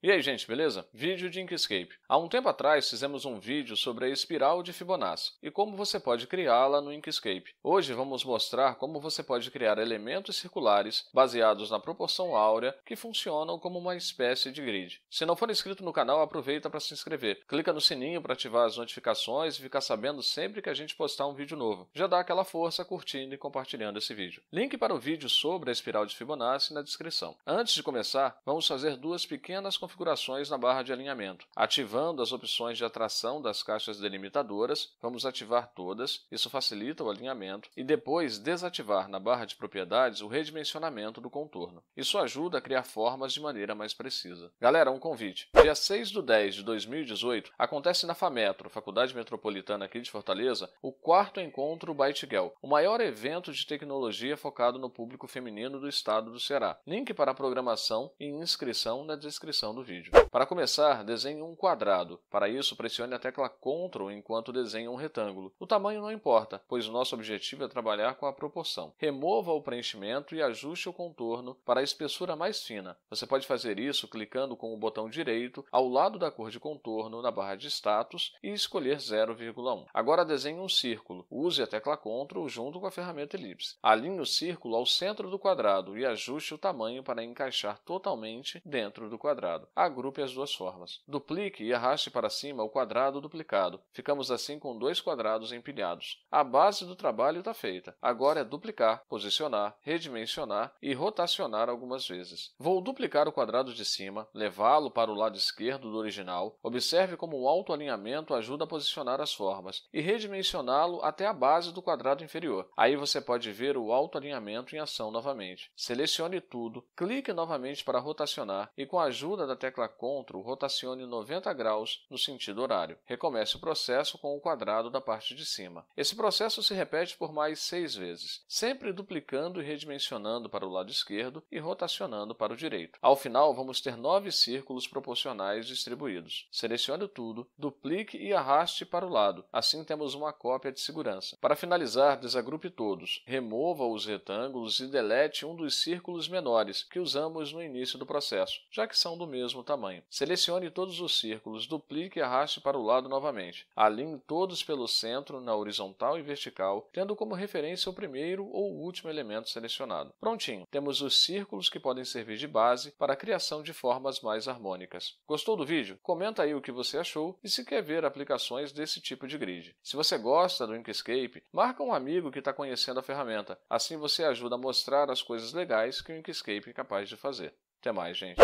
E aí, gente, beleza? Vídeo de Inkscape. Há um tempo atrás fizemos um vídeo sobre a espiral de Fibonacci e como você pode criá-la no Inkscape. Hoje vamos mostrar como você pode criar elementos circulares baseados na proporção áurea que funcionam como uma espécie de grid. Se não for inscrito no canal, aproveita para se inscrever. Clica no sininho para ativar as notificações e ficar sabendo sempre que a gente postar um vídeo novo. Já dá aquela força curtindo e compartilhando esse vídeo. Link para o vídeo sobre a espiral de Fibonacci na descrição. Antes de começar, vamos fazer duas pequenas configurações na barra de alinhamento. Ativando as opções de atração das caixas delimitadoras, vamos ativar todas, isso facilita o alinhamento, e depois desativar na barra de propriedades o redimensionamento do contorno. Isso ajuda a criar formas de maneira mais precisa. Galera, um convite. Dia 6 do 10 de 2018, acontece na FAMetro, Faculdade Metropolitana aqui de Fortaleza, o quarto encontro Byte Girl, o maior evento de tecnologia focado no público feminino do estado do Ceará. Link para a programação e inscrição na descrição do vídeo. Para começar, desenhe um quadrado. Para isso, pressione a tecla CTRL enquanto desenha um retângulo. O tamanho não importa, pois o nosso objetivo é trabalhar com a proporção. Remova o preenchimento e ajuste o contorno para a espessura mais fina. Você pode fazer isso clicando com o botão direito ao lado da cor de contorno na barra de status e escolher 0,1. Agora desenhe um círculo. Use a tecla CTRL junto com a ferramenta elipse. Alinhe o círculo ao centro do quadrado e ajuste o tamanho para encaixar totalmente dentro do quadrado. Agrupe as duas formas. Duplique e arraste para cima o quadrado duplicado. Ficamos assim com dois quadrados empilhados. A base do trabalho está feita. Agora é duplicar, posicionar, redimensionar e rotacionar algumas vezes. Vou duplicar o quadrado de cima, levá-lo para o lado esquerdo do original. Observe como o autoalinhamento ajuda a posicionar as formas e redimensioná-lo até a base do quadrado inferior. Aí você pode ver o autoalinhamento em ação novamente. Selecione tudo, clique novamente para rotacionar e com a ajuda da tecla CTRL, rotacione 90 graus no sentido horário. Recomece o processo com o quadrado da parte de cima. Esse processo se repete por mais seis vezes, sempre duplicando e redimensionando para o lado esquerdo e rotacionando para o direito. Ao final, vamos ter nove círculos proporcionais distribuídos. Selecione tudo, duplique e arraste para o lado. Assim temos uma cópia de segurança. Para finalizar, desagrupe todos. Remova os retângulos e delete um dos círculos menores que usamos no início do processo, já que são do mesmo mesmo tamanho. Selecione todos os círculos, duplique e arraste para o lado novamente. Alinhe todos pelo centro, na horizontal e vertical, tendo como referência o primeiro ou o último elemento selecionado. Prontinho! Temos os círculos que podem servir de base para a criação de formas mais harmônicas. Gostou do vídeo? Comenta aí o que você achou e se quer ver aplicações desse tipo de grid. Se você gosta do Inkscape, marca um amigo que está conhecendo a ferramenta. Assim você ajuda a mostrar as coisas legais que o Inkscape é capaz de fazer. Até mais, gente.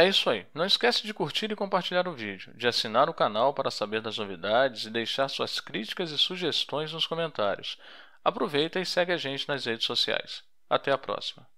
É isso aí. Não esquece de curtir e compartilhar o vídeo, de assinar o canal para saber das novidades e deixar suas críticas e sugestões nos comentários. Aproveita e segue a gente nas redes sociais. Até a próxima!